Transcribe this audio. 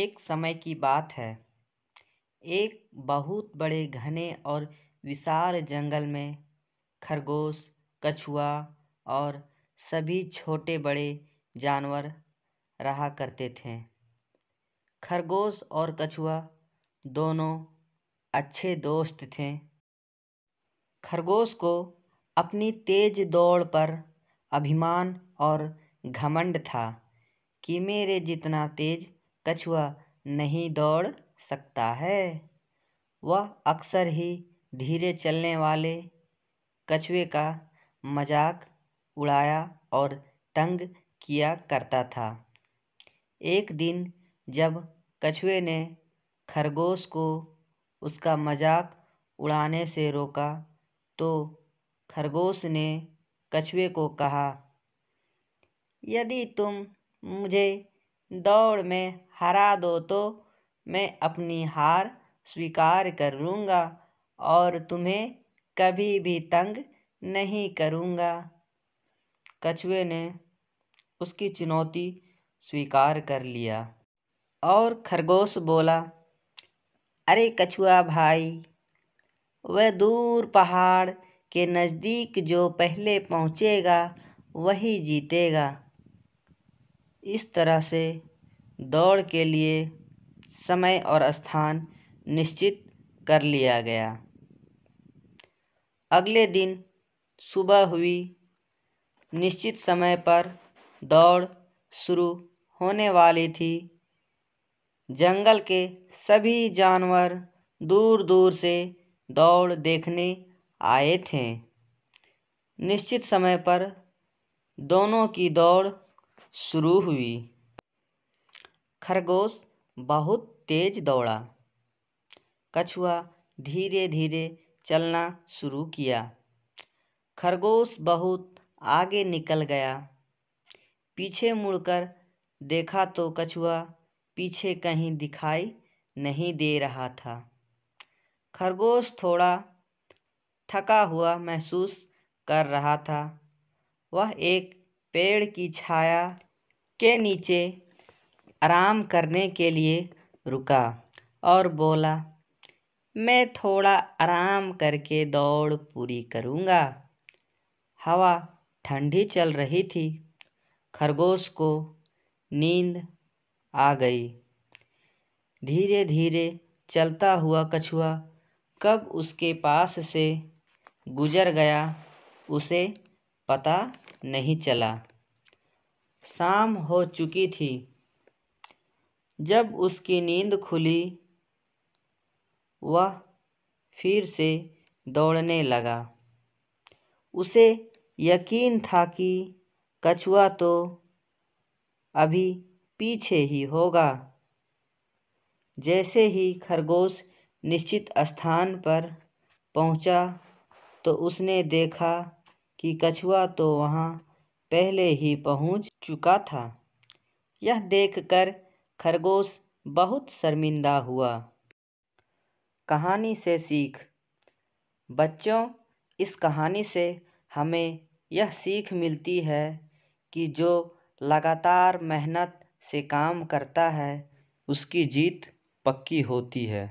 एक समय की बात है एक बहुत बड़े घने और विशाल जंगल में खरगोश कछुआ और सभी छोटे बड़े जानवर रहा करते थे खरगोश और कछुआ दोनों अच्छे दोस्त थे खरगोश को अपनी तेज दौड़ पर अभिमान और घमंड था कि मेरे जितना तेज़ कछुआ नहीं दौड़ सकता है वह अक्सर ही धीरे चलने वाले कछुए का मज़ाक उड़ाया और तंग किया करता था एक दिन जब कछुए ने खरगोश को उसका मज़ाक उड़ाने से रोका तो खरगोश ने कछुए को कहा यदि तुम मुझे दौड़ में हरा दो तो मैं अपनी हार स्वीकार कर लूँगा और तुम्हें कभी भी तंग नहीं करूँगा कछुए ने उसकी चुनौती स्वीकार कर लिया और खरगोश बोला अरे कछुआ भाई वह दूर पहाड़ के नज़दीक जो पहले पहुँचेगा वही जीतेगा इस तरह से दौड़ के लिए समय और स्थान निश्चित कर लिया गया अगले दिन सुबह हुई निश्चित समय पर दौड़ शुरू होने वाली थी जंगल के सभी जानवर दूर दूर से दौड़ देखने आए थे निश्चित समय पर दोनों की दौड़ शुरू हुई खरगोश बहुत तेज दौड़ा कछुआ धीरे धीरे चलना शुरू किया खरगोश बहुत आगे निकल गया पीछे मुड़कर देखा तो कछुआ पीछे कहीं दिखाई नहीं दे रहा था खरगोश थोड़ा थका हुआ महसूस कर रहा था वह एक पेड़ की छाया के नीचे आराम करने के लिए रुका और बोला मैं थोड़ा आराम करके दौड़ पूरी करूँगा हवा ठंडी चल रही थी खरगोश को नींद आ गई धीरे धीरे चलता हुआ कछुआ कब उसके पास से गुजर गया उसे पता नहीं चला शाम हो चुकी थी जब उसकी नींद खुली वह फिर से दौड़ने लगा उसे यकीन था कि कछुआ तो अभी पीछे ही होगा जैसे ही खरगोश निश्चित स्थान पर पहुंचा तो उसने देखा कि कछुआ तो वहाँ पहले ही पहुंच चुका था यह देखकर खरगोश बहुत शर्मिंदा हुआ कहानी से सीख बच्चों इस कहानी से हमें यह सीख मिलती है कि जो लगातार मेहनत से काम करता है उसकी जीत पक्की होती है